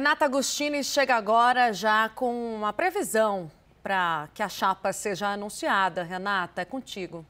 Renata Agostini chega agora já com uma previsão para que a chapa seja anunciada. Renata, é contigo.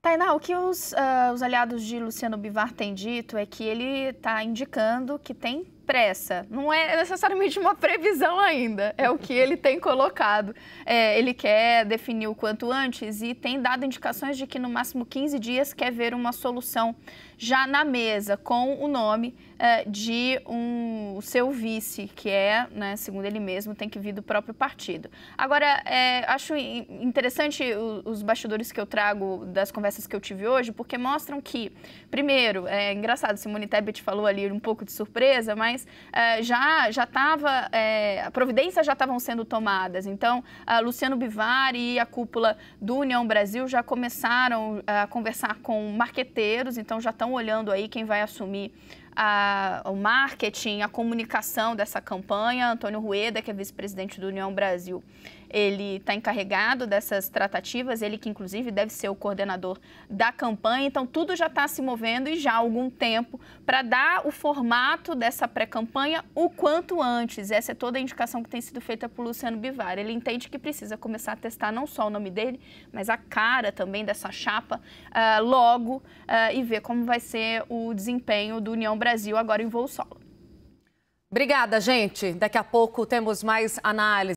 Tainá, o que os, uh, os aliados de Luciano Bivar têm dito é que ele está indicando que tem pressa, não é necessariamente uma previsão ainda, é o que ele tem colocado. É, ele quer definir o quanto antes e tem dado indicações de que no máximo 15 dias quer ver uma solução já na mesa com o nome é, de um seu vice, que é, né, segundo ele mesmo, tem que vir do próprio partido. Agora, é, acho interessante os bastidores que eu trago das conversas que eu tive hoje, porque mostram que, primeiro, é engraçado, Simone Tebet falou ali um pouco de surpresa, mas mas eh, já já estava é, eh, providências já estavam sendo tomadas. Então, Luciano Bivar e a cúpula do União Brasil já começaram eh, a conversar com marqueteiros, então já estão olhando aí quem vai assumir a, o marketing, a comunicação dessa campanha. Antônio Rueda, que é vice-presidente do União Brasil, ele está encarregado dessas tratativas, ele que inclusive deve ser o coordenador da campanha. Então, tudo já está se movendo e já há algum tempo para dar o formato dessa pré-campanha o quanto antes. Essa é toda a indicação que tem sido feita por Luciano Bivar. Ele entende que precisa começar a testar não só o nome dele, mas a cara também dessa chapa uh, logo uh, e ver como vai ser o desempenho do União Brasil Brasil agora em voo solo. Obrigada, gente. Daqui a pouco temos mais análise.